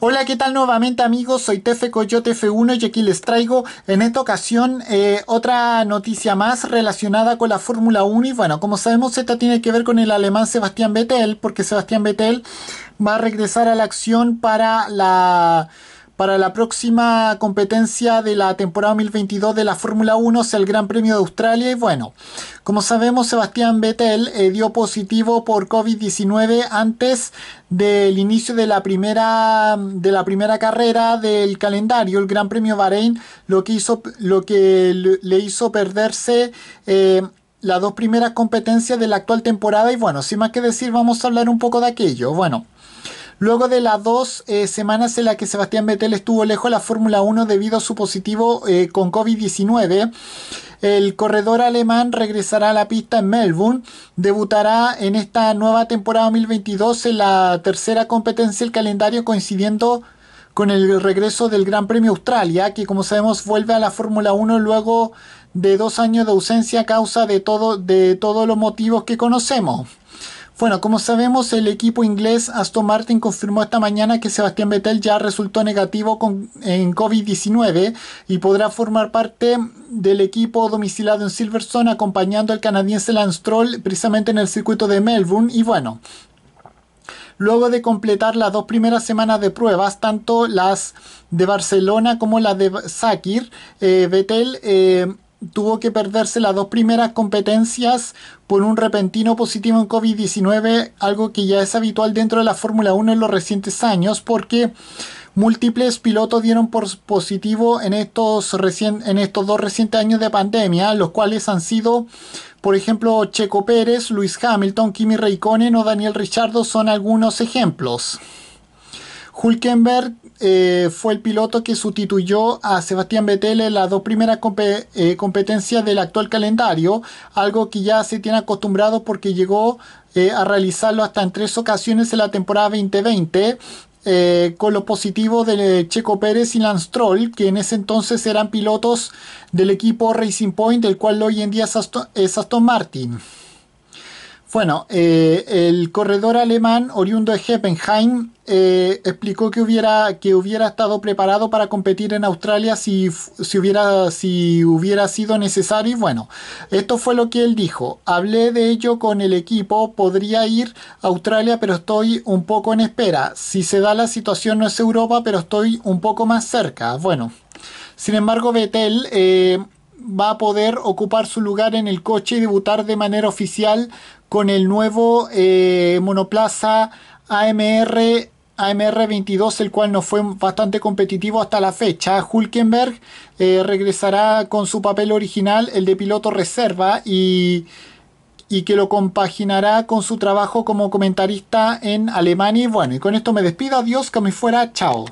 Hola, ¿qué tal nuevamente amigos? Soy Tefe Coyote F1 y aquí les traigo en esta ocasión eh, otra noticia más relacionada con la Fórmula 1 y bueno, como sabemos esta tiene que ver con el alemán Sebastián Vettel porque Sebastián Vettel va a regresar a la acción para la para la próxima competencia de la temporada 2022 de la Fórmula 1, es sea, el Gran Premio de Australia. Y bueno, como sabemos, Sebastián Vettel eh, dio positivo por COVID-19 antes del inicio de la, primera, de la primera carrera del calendario, el Gran Premio Bahrein, lo que, hizo, lo que le hizo perderse. Eh, las dos primeras competencias de la actual temporada y bueno, sin más que decir vamos a hablar un poco de aquello. Bueno, Luego de las dos eh, semanas en las que Sebastián Vettel estuvo lejos de la Fórmula 1 debido a su positivo eh, con COVID-19, el corredor alemán regresará a la pista en Melbourne, debutará en esta nueva temporada 2022 en la tercera competencia del calendario coincidiendo con el regreso del Gran Premio Australia, que como sabemos vuelve a la Fórmula 1 luego de dos años de ausencia a causa de, todo, de todos los motivos que conocemos. Bueno, como sabemos, el equipo inglés Aston Martin confirmó esta mañana que Sebastián Vettel ya resultó negativo en COVID-19 y podrá formar parte del equipo domiciliado en Silverstone acompañando al canadiense Lance Troll precisamente en el circuito de Melbourne y bueno, luego de completar las dos primeras semanas de pruebas, tanto las de Barcelona como las de Sakir, eh, Vettel eh, tuvo que perderse las dos primeras competencias por un repentino positivo en COVID-19, algo que ya es habitual dentro de la Fórmula 1 en los recientes años, porque múltiples pilotos dieron por positivo en estos, en estos dos recientes años de pandemia, los cuales han sido, por ejemplo, Checo Pérez, Luis Hamilton, Kimi Raikkonen o Daniel Richardo son algunos ejemplos. Hulkenberg eh, fue el piloto que sustituyó a Sebastián Vettel en las dos primeras eh, competencias del actual calendario, algo que ya se tiene acostumbrado porque llegó eh, a realizarlo hasta en tres ocasiones en la temporada 2020. con los positivos de Checo Pérez y Lance Troll, que en ese entonces eran pilotos del equipo Racing Point, del cual hoy en día es Aston Martin. Bueno, eh, el corredor alemán oriundo de Heppenheim eh, explicó que hubiera, que hubiera estado preparado para competir en Australia si, hubiera, si hubiera sido necesario. Y bueno, esto fue lo que él dijo. Hablé de ello con el equipo. Podría ir a Australia, pero estoy un poco en espera. Si se da la situación, no es Europa, pero estoy un poco más cerca. Bueno, sin embargo, Vettel. Eh, va a poder ocupar su lugar en el coche y debutar de manera oficial con el nuevo eh, monoplaza AMR AMR22, el cual no fue bastante competitivo hasta la fecha. Hulkenberg eh, regresará con su papel original, el de piloto reserva, y, y, que lo compaginará con su trabajo como comentarista en Alemania. Y bueno, y con esto me despido. Adiós, que me fuera. Chao.